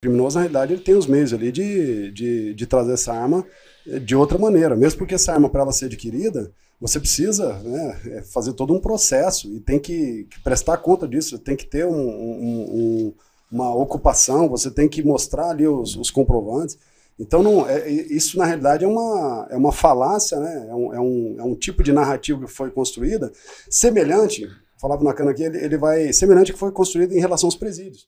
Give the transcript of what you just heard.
criminoso, na realidade, ele tem os meios ali de, de, de trazer essa arma eh, de outra maneira. Mesmo porque essa arma, para ela ser adquirida, você precisa né, eh, fazer todo um processo e tem que, que prestar conta disso, tem que ter um, um, um, uma ocupação, você tem que mostrar ali os, os comprovantes. Então, não, é, é isso na realidade é uma, é uma falácia, né? é, um, é, é um tipo de narrativa que foi construída, semelhante, falava na cana aqui, ele, ele vai, semelhante que foi construído em relação aos presídios.